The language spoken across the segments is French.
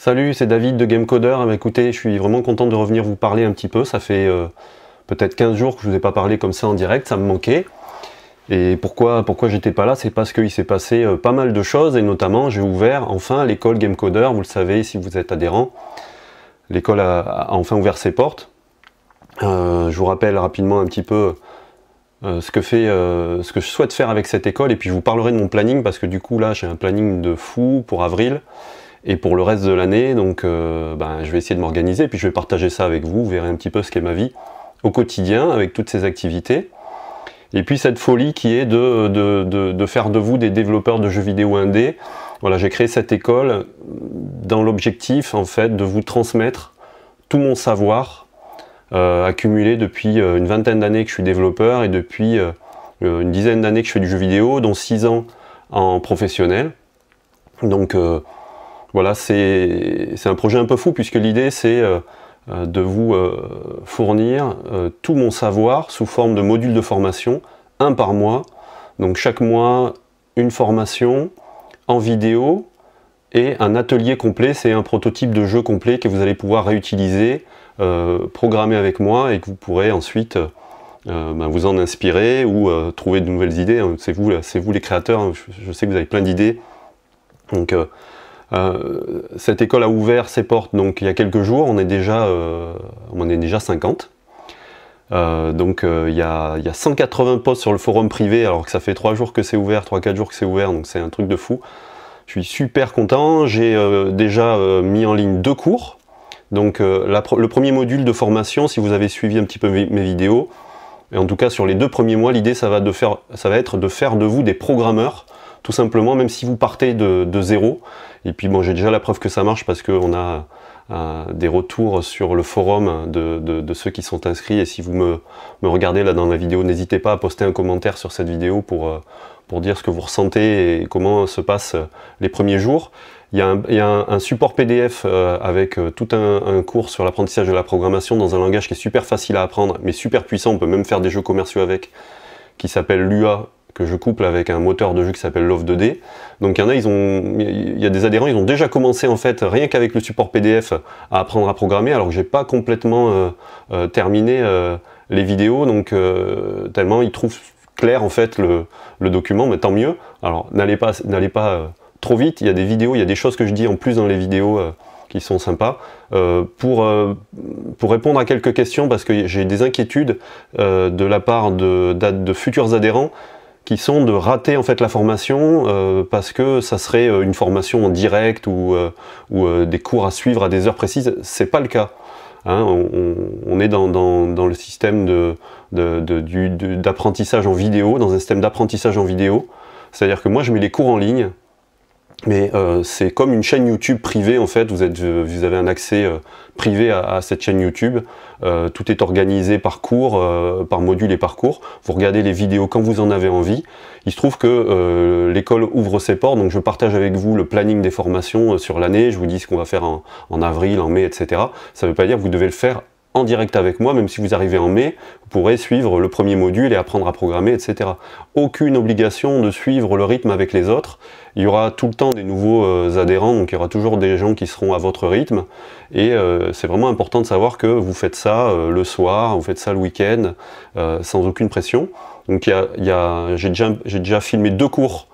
Salut, c'est David de Gamecoder. Ah, bah, écoutez, je suis vraiment content de revenir vous parler un petit peu. Ça fait euh, peut-être 15 jours que je ne vous ai pas parlé comme ça en direct, ça me manquait. Et pourquoi, pourquoi j'étais pas là C'est parce qu'il s'est passé euh, pas mal de choses et notamment j'ai ouvert enfin l'école Gamecoder. Vous le savez si vous êtes adhérent. L'école a, enfin ouvert ses portes. Euh, je vous rappelle rapidement un petit peu ce que, fait, ce que je souhaite faire avec cette école et puis je vous parlerai de mon planning parce que du coup là j'ai un planning de fou pour avril. Et pour le reste de l'année, donc, euh, ben, je vais essayer de m'organiser, puis je vais partager ça avec vous. Vous verrez un petit peu ce qu'est ma vie au quotidien avec toutes ces activités. Et puis cette folie qui est de, faire de vous des développeurs de jeux vidéo indé. Voilà, j'ai créé cette école dans l'objectif en fait de vous transmettre tout mon savoir euh, accumulé depuis euh, une vingtaine d'années que je suis développeur et depuis une dizaine d'années que je fais du jeu vidéo, dont 6 ans en professionnel. Donc voilà, c'est un projet un peu fou puisque l'idée c'est euh, euh, de vous euh, fournir tout mon savoir sous forme de modules de formation, un par mois. Donc chaque mois, une formation en vidéo et un atelier complet, c'est un prototype de jeu complet que vous allez pouvoir réutiliser, programmer avec moi et que vous pourrez ensuite ben, vous en inspirer ou trouver de nouvelles idées. Hein, c'est vous, vous les créateurs, hein. je, je, sais que vous avez plein d'idées. Donc euh, cette école a ouvert ses portes donc il y a quelques jours, on est déjà, euh, est déjà 50. Euh, donc il y, a, 180 postes sur le forum privé alors que ça fait 3 jours que c'est ouvert, 3-4 jours que c'est ouvert, donc c'est un truc de fou. Je suis super content, j'ai déjà mis en ligne deux cours. Donc le premier module de formation, si vous avez suivi un petit peu mes vidéos, et en tout cas sur les deux premiers mois, l'idée ça, va de faire, ça va être de faire de vous des programmeurs tout simplement, même si vous partez de, zéro. Et puis bon, j'ai déjà la preuve que ça marche parce qu'on a euh, des retours sur le forum de, ceux qui sont inscrits. Et si vous me, regardez là dans la vidéo, n'hésitez pas à poster un commentaire sur cette vidéo pour, euh, pour dire ce que vous ressentez et comment se passent les premiers jours. Il y a un, support PDF euh, avec tout un, un, cours sur l'apprentissage de la programmation dans un langage qui est super facile à apprendre, mais super puissant. On peut même faire des jeux commerciaux avec, qui s'appelle Lua, que je couple avec un moteur de jeu qui s'appelle Love 2D. Donc il y en a, ils ont, il y a des adhérents, ils ont déjà commencé en fait, rien qu'avec le support PDF, à apprendre à programmer, alors que j'ai pas complètement euh, euh, terminé euh, les vidéos, donc tellement ils trouvent clair en fait le, document, mais tant mieux. Alors n'allez pas, n'allez pas trop vite, il y a des vidéos, il y a des choses que je dis en plus dans les vidéos qui sont sympas. pour, pour répondre à quelques questions, parce que j'ai des inquiétudes de la part de futurs adhérents qui sont de rater en fait la formation euh, parce que ça serait euh, une formation en direct ou, euh, ou des cours à suivre à des heures précises. C'est pas le cas. Hein. on, est dans, le système de, d'apprentissage en vidéo, dans un système d'apprentissage en vidéo. C'est-à-dire que moi je mets les cours en ligne mais euh, c'est comme une chaîne YouTube privée en fait, vous, êtes, euh, vous avez un accès euh, privé à, cette chaîne YouTube, tout est organisé par cours, par module et par cours, vous regardez les vidéos quand vous en avez envie, il se trouve que l'école ouvre ses portes, donc je partage avec vous le planning des formations sur l'année, je vous dis ce qu'on va faire en, en avril, en mai, etc. Ça ne veut pas dire que vous devez le faire direct avec moi, même si vous arrivez en mai, vous pourrez suivre le premier module et apprendre à programmer, etc. Aucune obligation de suivre le rythme avec les autres. Il y aura tout le temps des nouveaux euh, adhérents, donc il y aura toujours des gens qui seront à votre rythme. Et euh, c'est vraiment important de savoir que vous faites ça euh, le soir, vous faites ça le week-end, sans aucune pression. Donc y a, y a, j'ai déjà, déjà, filmé deux cours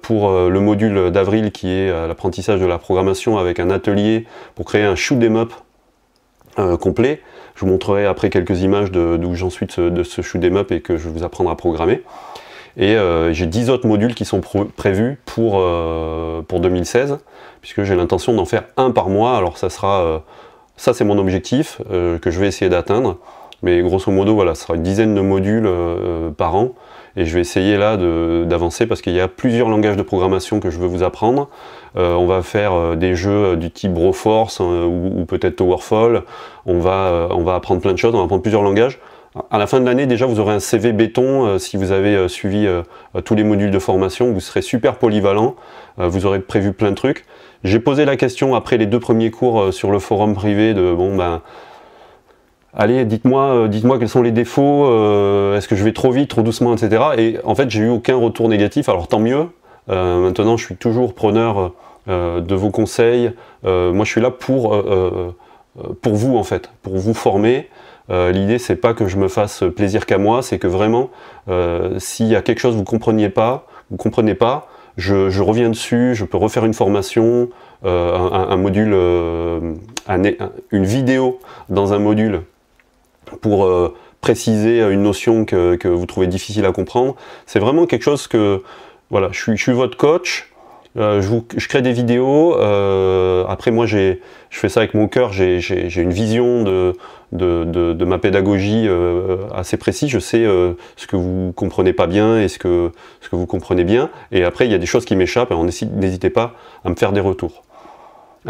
pour le module d'avril qui est l'apprentissage de la programmation avec un atelier pour créer un shoot 'em up euh, complet. Je vous montrerai après quelques images d'où j'en suis de ce, de ce shoot up et que je vais vous apprendre à programmer. Et euh, j'ai 10 autres modules qui sont prévus pour, euh, pour 2016, puisque j'ai l'intention d'en faire un par mois. Alors ça sera, ça c'est mon objectif que je vais essayer d'atteindre. Mais grosso modo, voilà, ce sera une dizaine de modules par an et je vais essayer là d'avancer parce qu'il y a plusieurs langages de programmation que je veux vous apprendre. Euh, on va faire euh, des jeux euh, du type Broforce hein, ou, peut-être Towerfall. On va, on va apprendre plein de choses, on va apprendre plusieurs langages. À la fin de l'année, déjà, vous aurez un CV béton. si vous avez suivi tous les modules de formation, vous serez super polyvalent. vous aurez prévu plein de trucs. J'ai posé la question après les deux premiers cours sur le forum privé de bon ben allez, dites-moi, euh, dites-moi quels sont les défauts, euh, est-ce que je vais trop vite, trop doucement, etc. Et en fait, j'ai eu aucun retour négatif, alors tant mieux. Euh, maintenant, je suis toujours preneur de vos conseils. moi, je suis là pour, pour vous, en fait, pour vous former. L'idée, c'est pas que je me fasse plaisir qu'à moi, c'est que vraiment, s'il y a quelque chose que vous compreniez pas, vous comprenez pas, je, reviens dessus, je peux refaire une formation, un, module, une vidéo dans un module pour euh, préciser une notion que, vous trouvez difficile à comprendre. C'est vraiment quelque chose que, voilà, je suis, votre coach, euh, je, crée des vidéos, euh, après moi je fais ça avec mon cœur, j'ai une vision de, ma pédagogie assez précise, je sais ce que vous comprenez pas bien et ce que, ce que vous comprenez bien, et après il y a des choses qui m'échappent, n'hésitez pas à me faire des retours.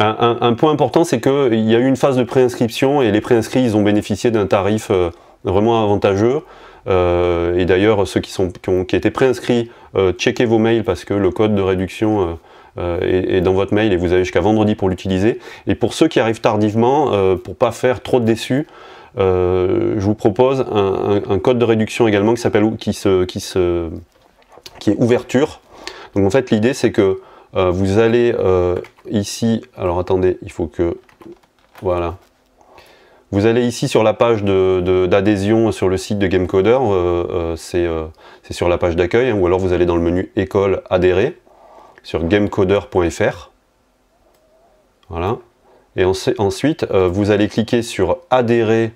Un, point important, c'est qu'il y a eu une phase de préinscription et les préinscrits, ils ont bénéficié d'un tarif euh, vraiment avantageux. Euh, et d'ailleurs, ceux qui, ont, été étaient préinscrits, euh, checkez vos mails parce que le code de réduction est, dans votre mail et vous avez jusqu'à vendredi pour l'utiliser. Et pour ceux qui arrivent tardivement, pour pas faire trop de déçus, je vous propose un, code de réduction également qui s'appelle qui est ouverture. Donc en fait, l'idée c'est que euh, vous allez euh, ici, alors attendez, il faut que, voilà. Vous allez ici sur la page d'adhésion de, sur le site de GameCoder, euh, c'est sur la page d'accueil, hein, ou alors vous allez dans le menu École adhérer, sur gamecoder.fr. Voilà. Et ensuite, vous allez cliquer sur Adhérer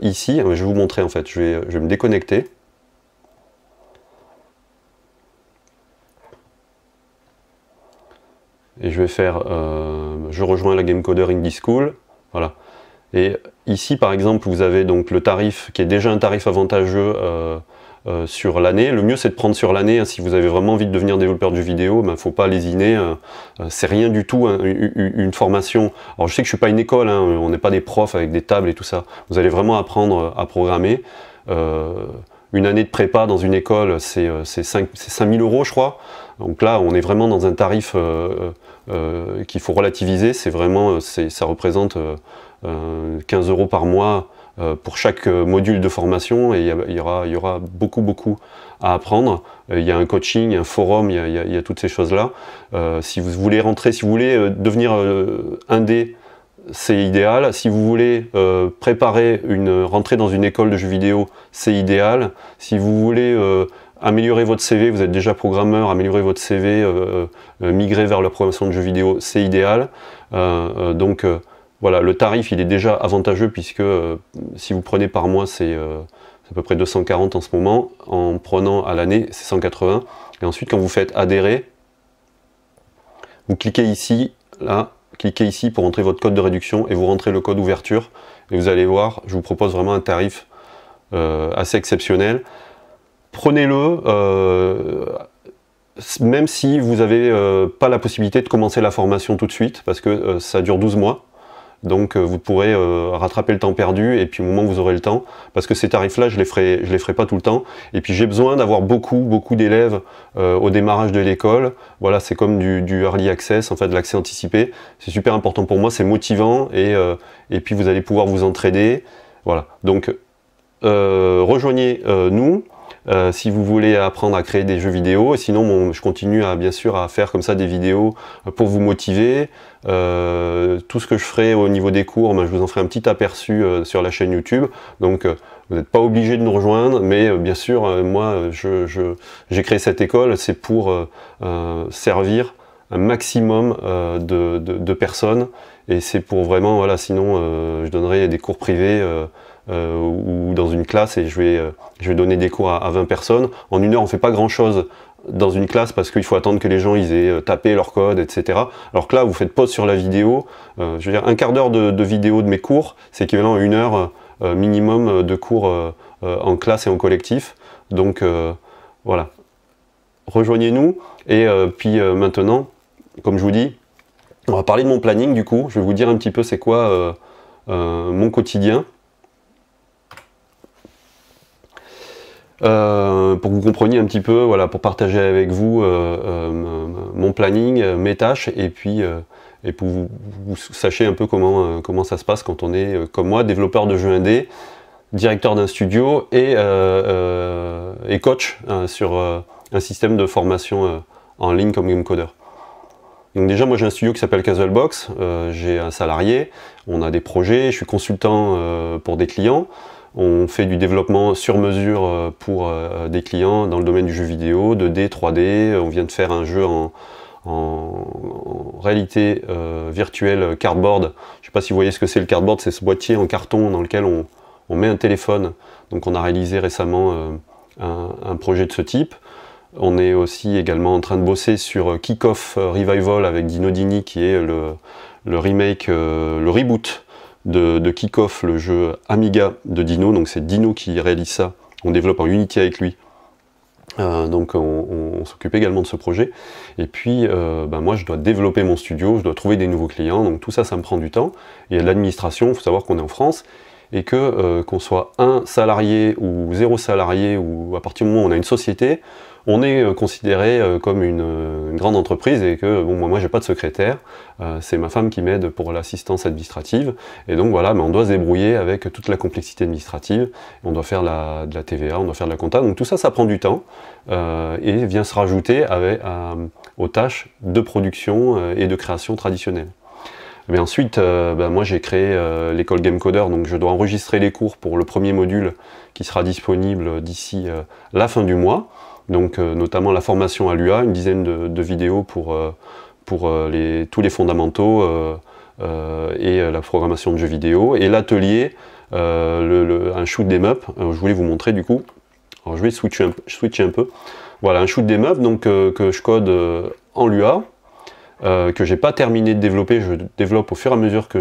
ici. Je vais vous montrer en fait, je vais, je vais me déconnecter. et je vais faire euh, je rejoins la Game Coder Indie School. Voilà. Et ici, par exemple, vous avez donc le tarif qui est déjà un tarif avantageux euh, euh, sur l'année. Le mieux, c'est de prendre sur l'année. Hein. si vous avez vraiment envie de devenir développeur du vidéo, il ben, ne faut pas lésiner. c'est rien du tout hein, une, formation. Alors, je sais que je suis pas une école. Hein, on n'est pas des profs avec des tables et tout ça. Vous allez vraiment apprendre à programmer. une année de prépa dans une école, c'est 5000 euros, je crois. Donc là, on est vraiment dans un tarif euh, euh, euh, qu'il faut relativiser. C'est vraiment, ça représente 15 euros par mois pour chaque module de formation et il y, aura, beaucoup beaucoup à apprendre. Il y a un coaching, un forum, il y a, toutes ces choses-là. si vous voulez rentrer, si vous voulez devenir un des c'est idéal. Si vous voulez euh, préparer une rentrée dans une école de jeux vidéo, c'est idéal. Si vous voulez euh, améliorer votre CV, vous êtes déjà programmeur, améliorer votre CV, euh, migrer vers la programmation de jeux vidéo, c'est idéal. donc voilà, le tarif il est déjà avantageux puisque si vous prenez par mois, c'est à peu près 240 en ce moment. En prenant à l'année, c'est 180. Et ensuite, quand vous faites adhérer, vous cliquez ici, là, cliquez ici pour entrer votre code de réduction et vous rentrez le code ouverture. Et vous allez voir, je vous propose vraiment un tarif euh, assez exceptionnel. Prenez-le, euh, même si vous n'avez euh, pas la possibilité de commencer la formation tout de suite, parce que ça dure 12 mois. Donc euh, vous pourrez euh, rattraper le temps perdu et puis au moment où vous aurez le temps, parce que ces tarifs-là, je les, ferai, je les ferai pas tout le temps. Et puis j'ai besoin d'avoir beaucoup, beaucoup d'élèves euh, au démarrage de l'école. Voilà, c'est comme du, early access, en fait, de l'accès anticipé. C'est super important pour moi, c'est motivant et, et puis vous allez pouvoir vous entraider. Voilà, donc rejoignez-nous. Euh, si vous voulez apprendre à créer des jeux vidéo. Et sinon, je continue à, bien sûr à faire comme ça des vidéos euh, pour vous motiver. Euh, tout ce que je ferai au niveau des cours, ben, je vous en ferai un petit aperçu sur la chaîne YouTube. Donc, vous n'êtes pas obligé de nous rejoindre, mais bien sûr, moi, j'ai créé cette école, c'est pour servir un maximum de, personnes et c'est pour vraiment, voilà, sinon euh, je donnerai des cours privés euh, euh, ou dans une classe et je vais, je vais donner des cours à, 20 personnes. En une heure, on fait pas grand-chose dans une classe parce qu'il faut attendre que les gens ils aient tapé leur code, etc. Alors que là, vous faites pause sur la vidéo. je veux dire, un quart d'heure de, vidéo de mes cours, c'est équivalent à une heure minimum de cours en classe et en collectif. Donc voilà, rejoignez-nous. Et puis maintenant, comme je vous dis, on va parler de mon planning du coup. Je vais vous dire un petit peu c'est quoi euh, euh, mon quotidien. Euh, pour que vous compreniez un petit peu, voilà, pour partager avec vous mon planning, mes tâches, et puis et pour vous, vous, sachiez un peu comment, comment ça se passe quand on est, comme moi, développeur de jeux indé, directeur d'un studio et, et coach hein, sur un système de formation en ligne comme Gamecoder. Donc déjà, moi j'ai un studio qui s'appelle Casual Box, euh, j'ai un salarié, on a des projets, je suis consultant euh, pour des clients, on fait du développement sur mesure euh, pour des clients dans le domaine du jeu vidéo, 2D, 3D, on vient de faire un jeu en, réalité virtuelle cardboard. Je ne sais pas si vous voyez ce que c'est le cardboard, c'est ce boîtier en carton dans lequel on, met un téléphone. Donc on a réalisé récemment un, projet de ce type. On est aussi également en train de bosser sur euh, Kickoff euh, Revival avec Dino Dini, qui est le, remake, euh, le reboot de, de Kickoff, le jeu Amiga de Dino. Donc c'est Dino qui réalise ça. On développe en Unity avec lui. donc on, s'occupe également de ce projet. Et puis ben, moi je dois développer mon studio, je dois trouver des nouveaux clients, donc tout ça ça me prend du temps. Et l'administration, il faut savoir qu'on est en France et que qu'on soit un salarié ou zéro salarié ou à partir du moment où on a une société, on est euh, considéré euh, comme euh, une, grande entreprise et que bon moi, je n'ai pas de secrétaire, c'est ma femme qui m'aide pour l'assistance administrative et donc voilà, mais on doit se débrouiller avec toute la complexité administrative, on doit faire de la TVA, on doit faire de la compta, donc tout ça ça prend du temps et vient se rajouter aux tâches de production et de création traditionnelles. Mais ensuite, ben, moi j'ai créé l'école Gamecoder. donc je dois enregistrer les cours pour le premier module qui sera disponible d'ici la fin du mois. Donc euh, notamment la formation à l'UA, une dizaine de, vidéos pour, euh, euh, tous les fondamentaux et la programmation de jeux vidéo. Et l'atelier, un shoot des je voulais vous montrer du coup. je vais switcher un, peu. Voilà, un shoot des que je code en Lua, que que n'ai pas terminé de développer, je développe au fur et à mesure que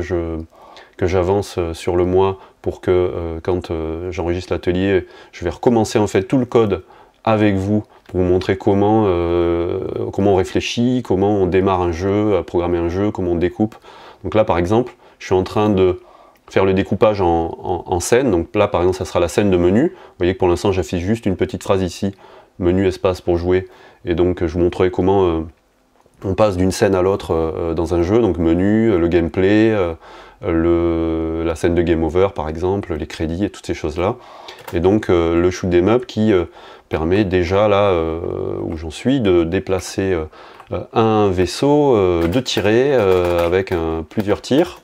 j'avance sur le mois pour que quand j'enregistre l'atelier, je vais recommencer en fait tout le code avec vous pour vous montrer comment, euh, comment on réfléchit, comment on démarre un jeu, à programmer un jeu, comment on découpe. Donc là par exemple, je suis en train de faire le découpage en, scène. Donc là par exemple, ça sera la scène de menu. Vous voyez que pour l'instant j'affiche juste une petite phrase ici, menu espace pour jouer. Et donc je vous montrerai comment euh, on passe d'une scène à l'autre euh, dans un jeu, donc menu, le gameplay, la scène de game over par exemple, les crédits et toutes ces choses-là. Et donc euh, le shoot des up qui euh, permet déjà là euh, où j'en suis de déplacer un vaisseau, de tirer avec un, plusieurs tirs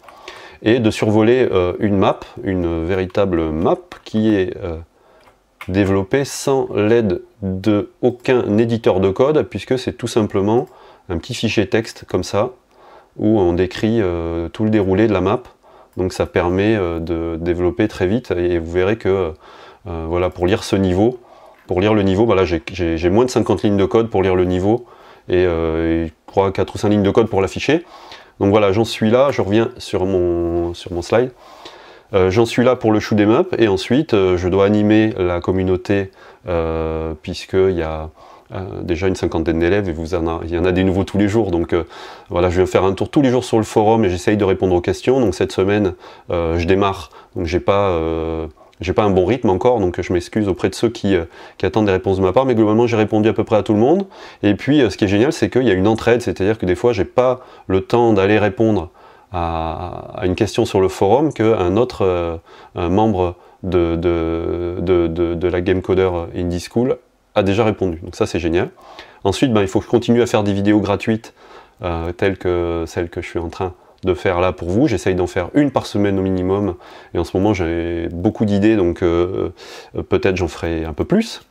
et de survoler une map, une véritable map qui est développée sans l'aide de aucun éditeur de code puisque c'est tout simplement un petit fichier texte comme ça où on décrit tout le déroulé de la map donc ça permet de développer très vite et vous verrez que euh, voilà, pour lire ce niveau, pour lire le niveau, bah là j'ai moins de 50 lignes de code pour lire le niveau et, euh, et 4 ou 5 lignes de code pour l'afficher. Donc voilà, j'en suis là, je reviens sur mon, sur mon slide. Euh, j'en suis là pour le shoot des up et ensuite euh, je dois animer la communauté puisque puisqu'il y a déjà une cinquantaine d'élèves et vous en il y en a des nouveaux tous les jours donc voilà je viens faire un tour tous les jours sur le forum et j'essaye de répondre aux questions donc cette semaine je démarre donc j'ai pas j'ai pas un bon rythme encore, donc je m'excuse auprès de ceux euh, qui, attendent des réponses de ma part, mais globalement j'ai répondu à peu près à tout le monde. Et puis euh, ce qui est génial, c'est qu'il y a une entraide, c'est-à-dire que des fois j'ai pas le temps d'aller répondre à, une question sur le forum qu'un autre euh, membre de, la gamecoder Indie School a déjà répondu. Donc ça c'est génial. Ensuite, ben, il faut que je continue à faire des vidéos gratuites telles que celles que je suis en train de faire là pour vous. J'essaye d'en faire une par semaine au minimum. Et en ce moment, j'ai beaucoup d'idées, donc euh, euh, peut-être j'en ferai un peu plus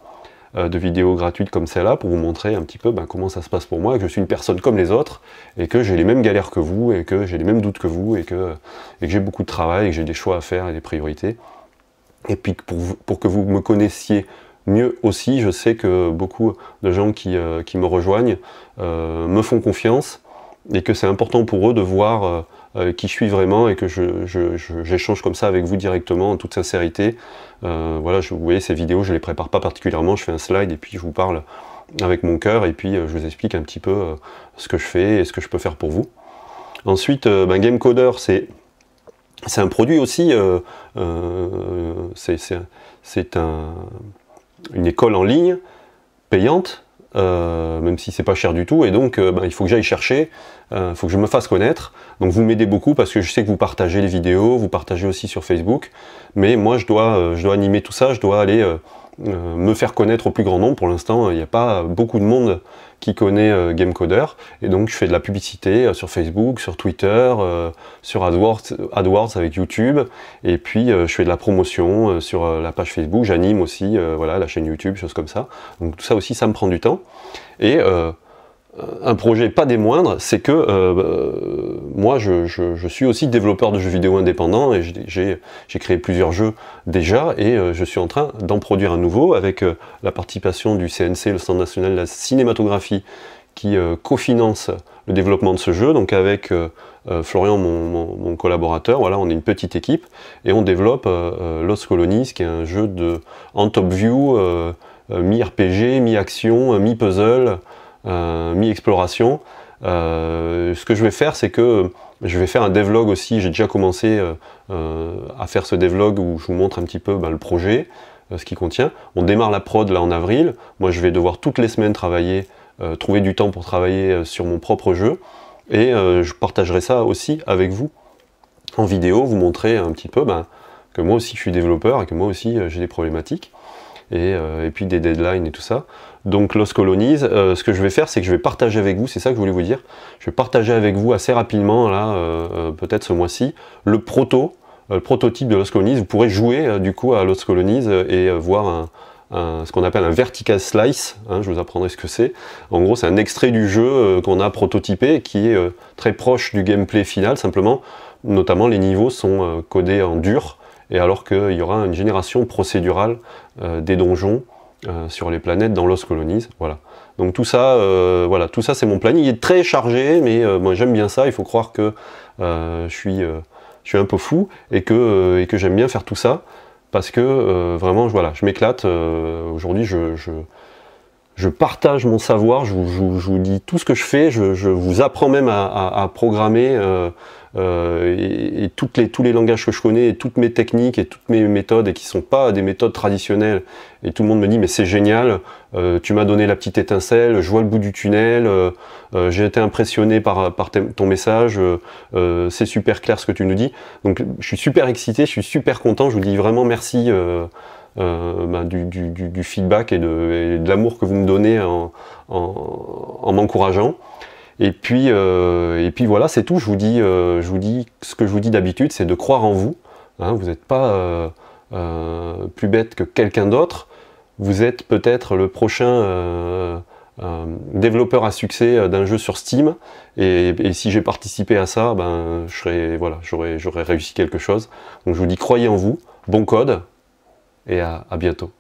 euh, de vidéos gratuites comme celle-là pour vous montrer un petit peu ben, comment ça se passe pour moi, que je suis une personne comme les autres, et que j'ai les mêmes galères que vous, et que j'ai les mêmes doutes que vous, et que, que j'ai beaucoup de travail, et que j'ai des choix à faire et des priorités. Et puis pour, pour que vous me connaissiez mieux aussi, je sais que beaucoup de gens qui, qui me rejoignent me font confiance et que c'est important pour eux de voir euh, euh, qui je suis vraiment et que j'échange comme ça avec vous directement en toute sincérité. Euh, voilà, vous voyez, ces vidéos, je ne les prépare pas particulièrement, je fais un slide et puis je vous parle avec mon cœur et puis je vous explique un petit peu ce que je fais et ce que je peux faire pour vous. Ensuite, ben, Gamecoder, c'est un produit aussi, c'est une école en ligne payante euh, même si c'est pas cher du tout, et donc euh, ben, il faut que j'aille chercher, il euh, faut que je me fasse connaître. Donc vous m'aidez beaucoup parce que je sais que vous partagez les vidéos, vous partagez aussi sur Facebook, mais moi je dois, je dois animer tout ça, je dois aller euh, me faire connaître au plus grand nombre. Pour l'instant, il n'y a pas beaucoup de monde qui connaît euh, Gamecoder. Et donc, je fais de la publicité euh, sur Facebook, sur Twitter, sur AdWords, AdWords, avec YouTube. Et puis, je fais de la promotion sur la page Facebook. J'anime aussi voilà, la chaîne YouTube, choses comme ça. Donc, tout ça aussi, ça me prend du temps. Et un projet pas des moindres, c'est que euh, euh, moi je, suis aussi développeur de jeux vidéo indépendants et j'ai créé plusieurs jeux déjà et euh, je suis en train d'en produire un nouveau avec la participation du CNC, le Centre National de la Cinématographie, qui cofinance le développement de ce jeu. Donc avec Florian, mon, collaborateur, voilà, on est une petite équipe et on développe Lost Colonies, qui est un jeu de en top view, mi-RPG, mi-action, mi-puzzle. Euh, mi-exploration. Euh, ce que je vais faire, c'est que je vais faire un devlog aussi. J'ai déjà commencé euh, à faire ce devlog où je vous montre un petit peu bah, le projet, ce qu'il contient. On démarre la prod là en avril. Moi, je vais devoir toutes les semaines travailler, trouver du temps pour travailler sur mon propre jeu. Et je partagerai ça aussi avec vous en vidéo, vous montrer un petit peu bah, que moi aussi je suis développeur et que moi aussi j'ai des problématiques. et, puis des deadlines et tout ça donc Los Colonies, euh, ce que je vais faire, c'est que je vais partager avec vous, c'est ça que je voulais vous dire, je vais partager avec vous assez rapidement, là, euh, euh, peut-être ce mois-ci, le proto, le prototype de Los Colonies. Vous pourrez jouer du coup à Los Colonies et voir ce qu'on appelle un vertical slice, hein, je vous apprendrai ce que c'est. En gros, c'est un extrait du jeu qu'on a prototypé qui est très proche du gameplay final, simplement, notamment les niveaux sont codés en dur, et alors qu'il y aura une génération procédurale des donjons euh, sur les planètes dans Los Colonies. Voilà. Donc tout ça, euh, voilà, tout ça c'est mon planning. Il est très chargé, mais euh, moi j'aime bien ça. Il faut croire que je suis, je suis un peu fou et que, que j'aime bien faire tout ça parce que vraiment, voilà, je m'éclate. Aujourd'hui, je, je, partage mon savoir. Je vous, dis tout ce que je fais. Je, vous apprends même à programmer. Euh, et, tous les langages que je connais, et toutes mes techniques et toutes mes méthodes, et qui ne sont pas des méthodes traditionnelles. Et tout le monde me dit mais c'est génial, euh, tu m'as donné la petite étincelle, je vois le bout du tunnel, euh, j'ai été impressionné par, ton message, c'est super clair ce que tu nous dis. Donc je suis super excité, je suis super content, je vous dis vraiment merci. Bah, du, feedback et de, l'amour que vous me donnez en m'encourageant. Et puis, euh, et puis voilà, c'est tout. Je vous dis, euh, je vous dis ce que je vous dis d'habitude, c'est de croire en vous. Hein. vous n'êtes pas euh, plus bête que quelqu'un d'autre. Vous êtes peut-être le prochain développeur à succès d'un jeu sur Steam. Et, si j'ai participé à ça, ben, je voilà, j'aurais, réussi quelque chose. Donc je vous dis, croyez en vous. Bon code et à bientôt.